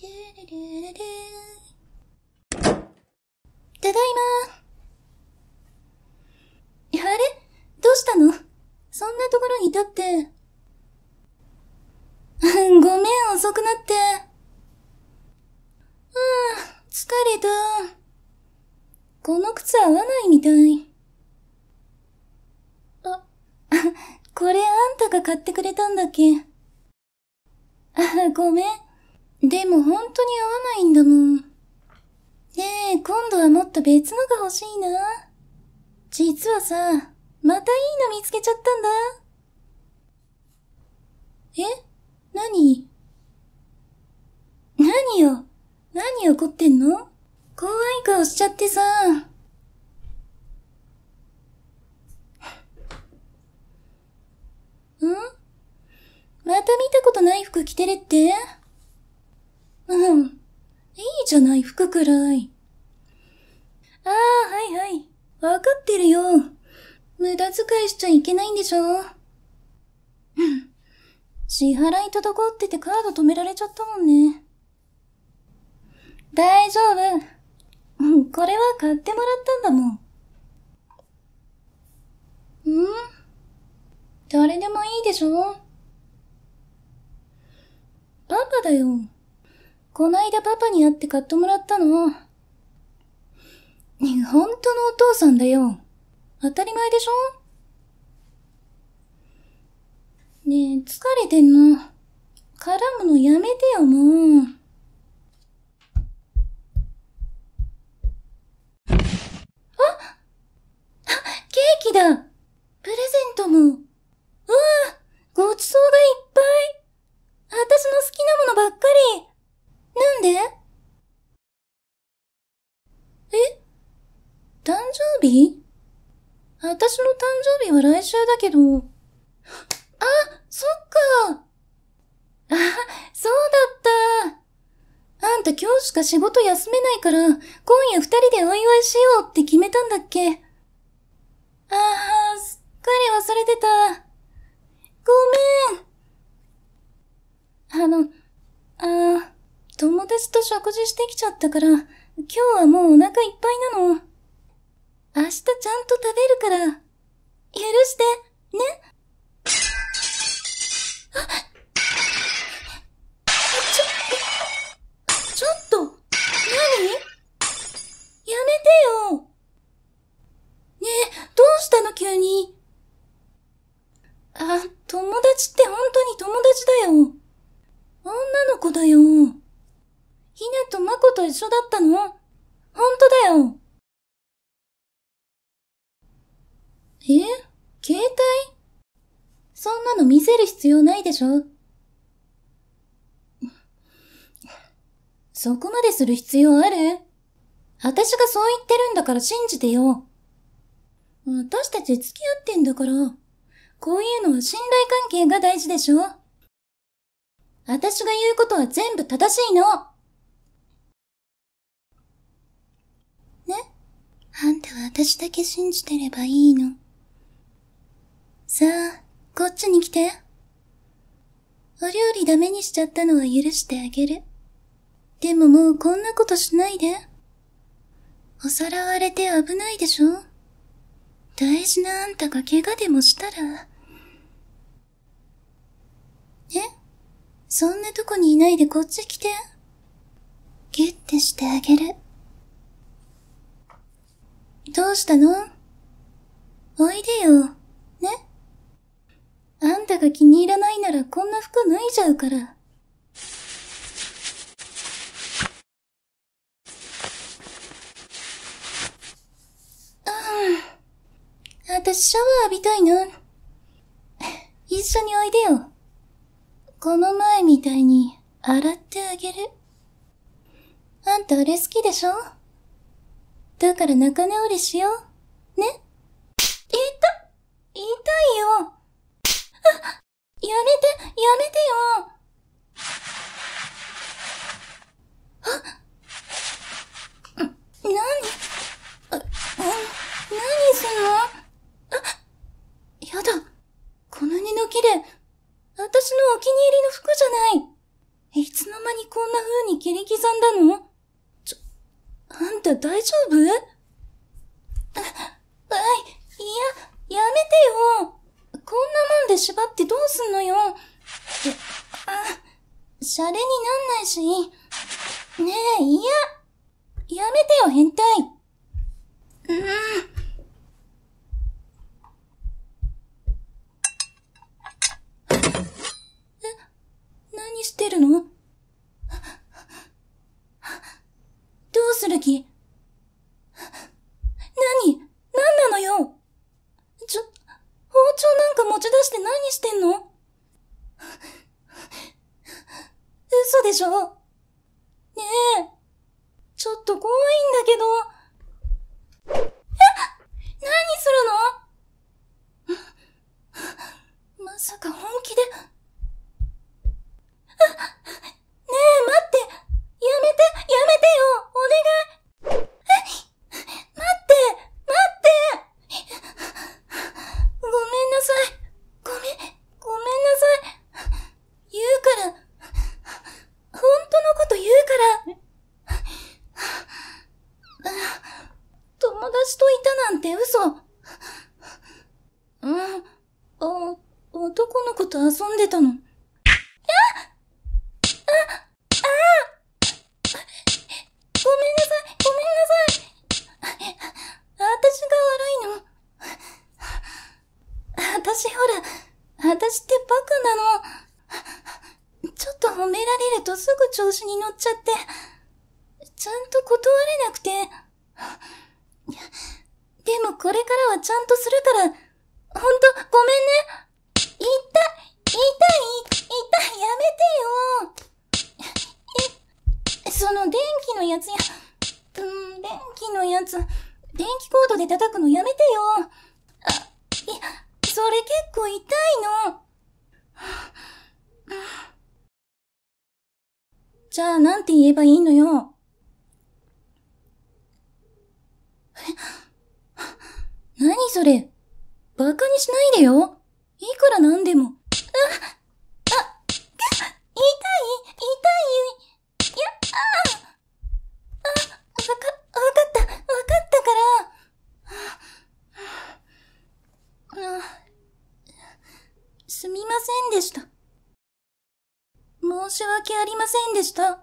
ただいま。あれどうしたのそんなところにいたって。ごめん、遅くなって。ああ、疲れた。この靴合わないみたい。あ、これあんたが買ってくれたんだっけ。あ、ごめん。でも本当に合わないんだもん。ねえ、今度はもっと別のが欲しいな。実はさ、またいいの見つけちゃったんだ。え何何よ何怒ってんの怖い顔しちゃってさ。んまた見たことない服着てるってじゃない服くらい。ああ、はいはい。わかってるよ。無駄遣いしちゃいけないんでしょ支払い滞っててカード止められちゃったもんね。大丈夫。これは買ってもらったんだもん。ん誰でもいいでしょパパだよ。こないだパパに会って買ってもらったの。本当のお父さんだよ。当たり前でしょねえ、疲れてんの。絡むのやめてよ、もう。週だけど。あ、そっか。あ、そうだった。あんた今日しか仕事休めないから、今夜二人でお祝いしようって決めたんだっけ。あー、すっかり忘れてた。ごめん。あの、ああ、友達と食事してきちゃったから、今日はもうお腹いっぱいなの。明日ちゃんと食べるから。許して、ねちょ、っと、ちょっと、何やめてよ。ねえ、どうしたの急に。あ、友達って本当に友達だよ。女の子だよ。ひなとまこと一緒だったのせる必要ないでしょそこまでする必要ある私がそう言ってるんだから信じてよ。私たち付き合ってんだから、こういうのは信頼関係が大事でしょ私が言うことは全部正しいのねあんたは私だけ信じてればいいの。さあ、こっちに来て。お料理ダメにしちゃったのは許してあげる。でももうこんなことしないで。お皿割れて危ないでしょ大事なあんたが怪我でもしたら。えそんなとこにいないでこっち来て。ギュってしてあげる。どうしたのおいでよ。あんたが気に入らないならこんな服脱いじゃうから。うん。私シャワー浴びたいな。一緒においでよ。この前みたいに洗ってあげる。あんたあれ好きでしょだから仲直りしよう。ね痛、痛いよこんなもんで縛ってどうすんのよ。あ、シャレになんないし。ねえ、いや。やめてよ、変態。うーん。え、何してるのどうする気して何してんの嘘でしょねえ。ちょっと怖いんだけど。え何するのまさか本気で。ねえ、待ってやめてやめてよお願い子に乗っちゃって、ちゃんと断れなくて。でもこれからはちゃんとするから、ほんとごめんね。痛い、痛い、痛い、やめてよ。その電気のやつや、うん、電気のやつ、電気コードで叩くのやめてよ。あ、いや、それ結構痛いの。じゃあ、なんて言えばいいのよ。え、何それ。馬鹿にしないでよ。いくらなんでも。っ訳ありませんでした。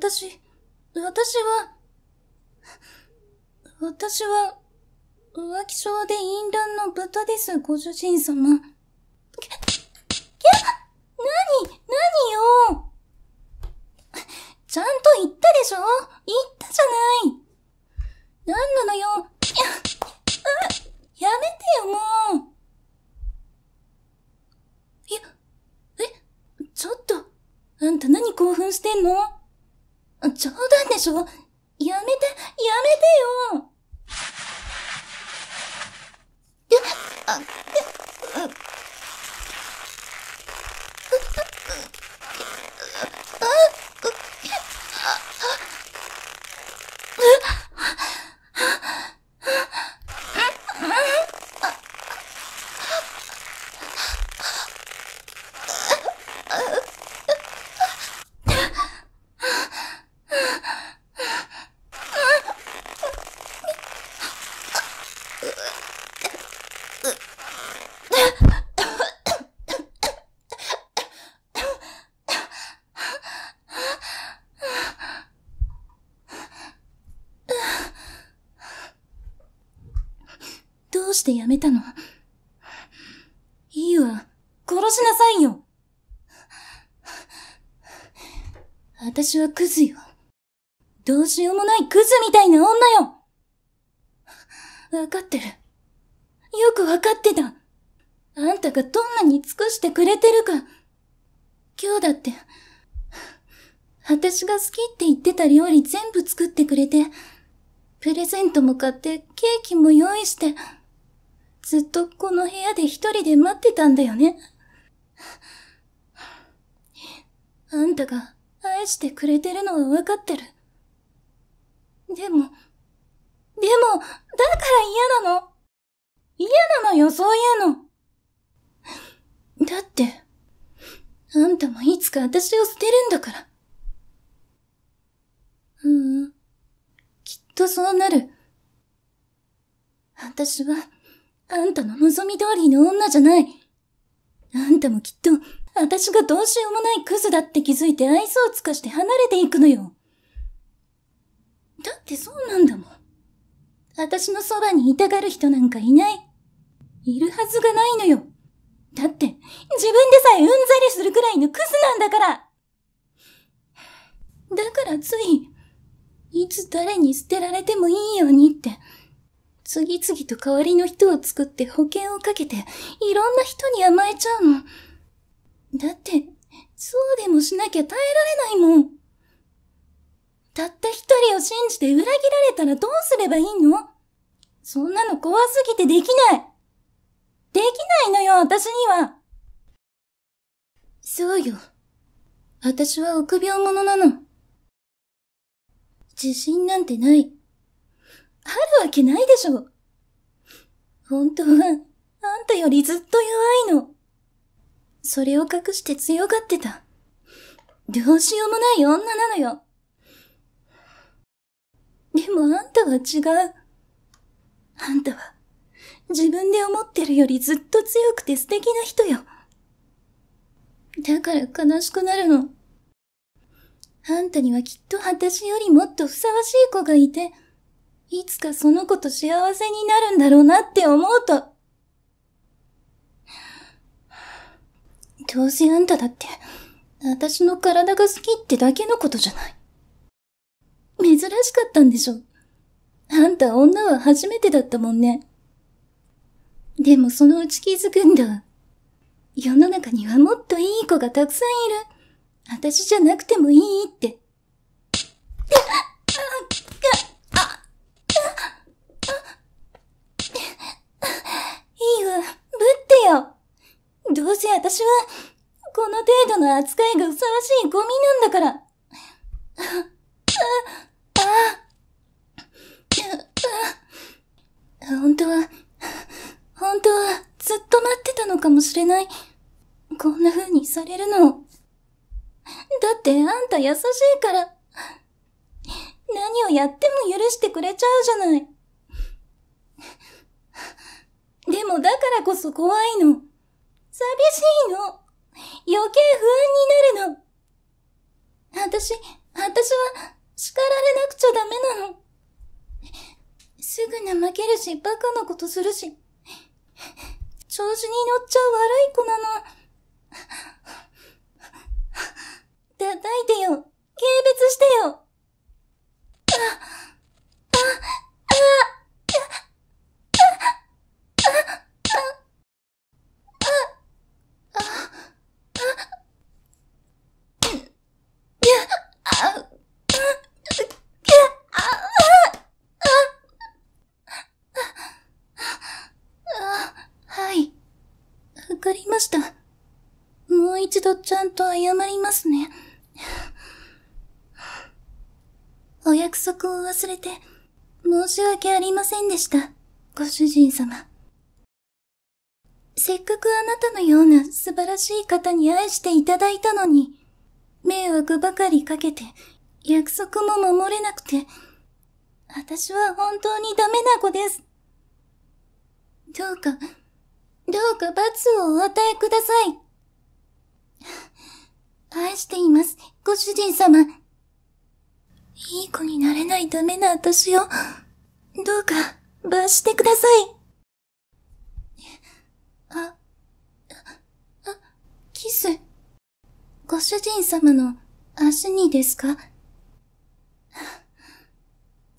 私、私は、私は、浮気症で淫乱の豚です、ご主人様。说してやめたの。いいわ、殺しなさいよ私はクズよ。どうしようもないクズみたいな女よわかってる。よくわかってた。あんたがどんなに尽くしてくれてるか。今日だって、私が好きって言ってた料理全部作ってくれて、プレゼントも買ってケーキも用意して、ずっとこの部屋で一人で待ってたんだよね。あんたが愛してくれてるのはわかってる。でも、でも、だから嫌なの。嫌なのよ、そういうの。だって、あんたもいつか私を捨てるんだから。ううん。きっとそうなる。私は、あんたの望み通りの女じゃない。あんたもきっと、私がどうしようもないクズだって気づいて愛想を尽かして離れていくのよ。だってそうなんだもん。私のそばにいたがる人なんかいない。いるはずがないのよ。だって、自分でさえうんざりするくらいのクズなんだから。だからつい、いつ誰に捨てられてもいいようにって、次々と代わりの人を作って保険をかけて、いろんな人に甘えちゃうの。だって、そうでもしなきゃ耐えられないもん。たった一人を信じて裏切られたらどうすればいいのそんなの怖すぎてできない。できないのよ、私には。そうよ。私は臆病者なの。自信なんてない。あるわけないでしょ。本当は、あんたよりずっと弱いの。それを隠して強がってた。どうしようもない女なのよ。でもあんたは違う。あんたは、自分で思ってるよりずっと強くて素敵な人よ。だから悲しくなるの。あんたにはきっと私よりもっとふさわしい子がいて、いつかその子と幸せになるんだろうなって思うと、どうせあんただって、私の体が好きってだけのことじゃない。珍しかったんでしょ。あんた女は初めてだったもんね。でもそのうち気づくんだ。世の中にはもっといい子がたくさんいる。私じゃなくてもいいって。どうせ私は、この程度の扱いがふさわしいゴミなんだから。本当は、本当はずっと待ってたのかもしれない。こんな風にされるのだってあんた優しいから。何をやっても許してくれちゃうじゃない。でもだからこそ怖いの。寂しいの。余計不安になるの。私、私は叱られなくちゃダメなの。すぐ怠けるし、バカなことするし。調子に乗っちゃ悪い子なの。叩いてよ軽蔑してよあを忘れて、申し訳ありませんでした、ご主人様。せっかくあなたのような素晴らしい方に愛していただいたのに、迷惑ばかりかけて、約束も守れなくて、私は本当にダメな子です。どうか、どうか罰をお与えください。愛しています、ご主人様。ダメな私を、どうか、罰してください。あ、あ、キス。ご主人様の足にですか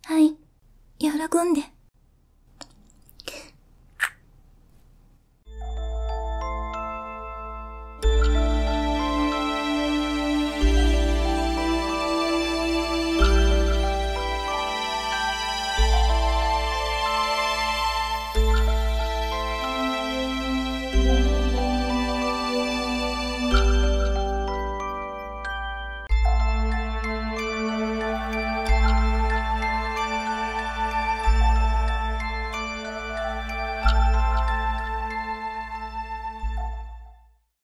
はい、喜んで。